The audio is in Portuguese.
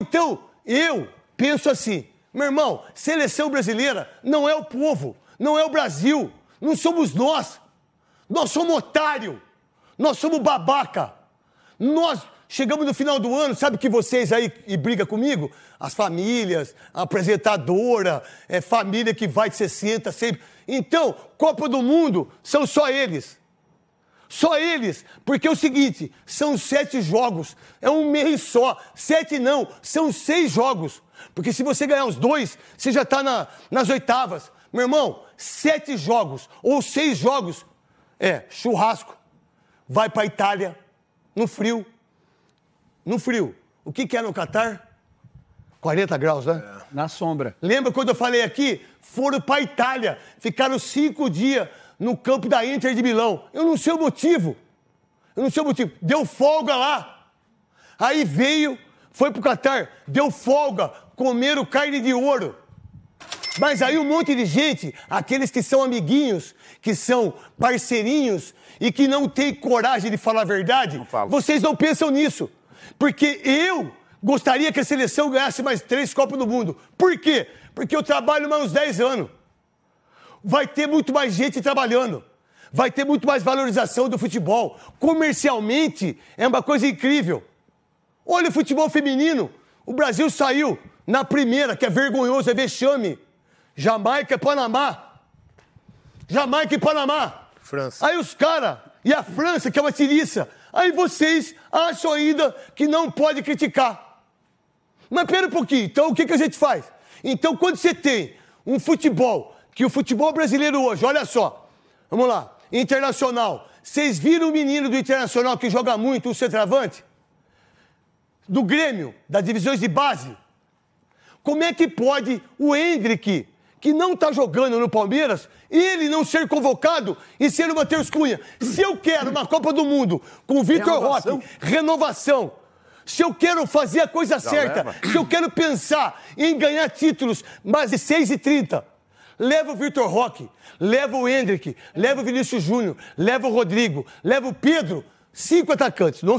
Então, eu penso assim, meu irmão, seleção brasileira não é o povo, não é o Brasil, não somos nós. Nós somos otário, nós somos babaca. Nós chegamos no final do ano, sabe que vocês aí e briga comigo? As famílias, a apresentadora, é família que vai de 60, sempre. Então, Copa do Mundo são só eles. Só eles, porque é o seguinte: são sete jogos, é um mês só. Sete não, são seis jogos. Porque se você ganhar os dois, você já está na, nas oitavas. Meu irmão, sete jogos ou seis jogos é churrasco. Vai para a Itália, no frio. No frio. O que, que é no Catar? 40 graus, né? É. Na sombra. Lembra quando eu falei aqui? Foram para a Itália, ficaram cinco dias no campo da Inter de Milão. Eu não sei o motivo. Eu não sei o motivo. Deu folga lá. Aí veio, foi pro Catar, deu folga, comeram carne de ouro. Mas aí um monte de gente, aqueles que são amiguinhos, que são parceirinhos e que não têm coragem de falar a verdade, não vocês não pensam nisso. Porque eu gostaria que a seleção ganhasse mais três Copas do Mundo. Por quê? Porque eu trabalho mais uns 10 anos vai ter muito mais gente trabalhando. Vai ter muito mais valorização do futebol. Comercialmente, é uma coisa incrível. Olha o futebol feminino. O Brasil saiu na primeira, que é vergonhoso, é vexame. Jamaica e Panamá. Jamaica e Panamá. França. Aí os caras, e a França, que é uma tiriça. Aí vocês acham ainda que não pode criticar. Mas pera um pouquinho, então o que, que a gente faz? Então, quando você tem um futebol que o futebol brasileiro hoje, olha só, vamos lá, internacional. Vocês viram o menino do internacional que joga muito, o centroavante? Do Grêmio, das divisões de base? Como é que pode o Hendrick, que não está jogando no Palmeiras, ele não ser convocado e ser o Matheus Cunha? Se eu quero uma Copa do Mundo com o Vitor Roque, renovação, se eu quero fazer a coisa Já certa, leva. se eu quero pensar em ganhar títulos mais de 6 e 30 Leva o Vitor Roque, leva o Hendrick, leva o Vinícius Júnior, leva o Rodrigo, leva o Pedro. Cinco atacantes. Não